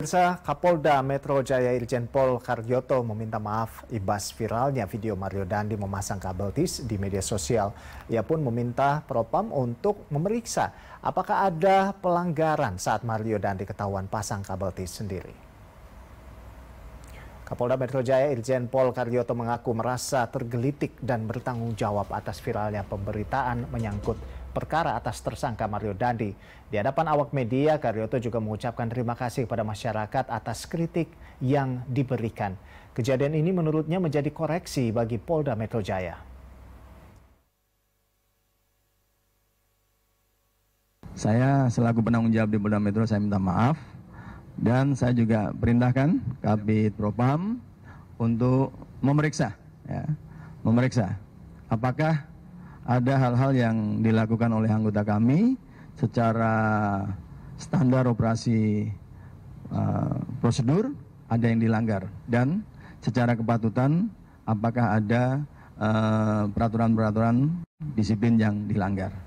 Pemirsa Kapolda Metro Jaya Irjen Pol Karyoto meminta maaf ibas viralnya video Mario Dandi memasang kabel tis di media sosial. Ia pun meminta Propam untuk memeriksa apakah ada pelanggaran saat Mario Dandi ketahuan pasang kabel tis sendiri. Kapolda Metro Jaya Irjen Pol Karyoto mengaku merasa tergelitik dan bertanggung jawab atas viralnya pemberitaan menyangkut perkara atas tersangka Mario Dandi. Di hadapan awak media, Karyoto juga mengucapkan terima kasih kepada masyarakat atas kritik yang diberikan. Kejadian ini menurutnya menjadi koreksi bagi Polda Metro Jaya. Saya selaku penanggung jawab di Polda Metro saya minta maaf dan saya juga perintahkan Kabit Propam untuk memeriksa ya, memeriksa apakah ada hal-hal yang dilakukan oleh anggota kami secara standar operasi uh, prosedur ada yang dilanggar dan secara kepatutan apakah ada eh, peraturan-peraturan uh, disiplin yang dilanggar.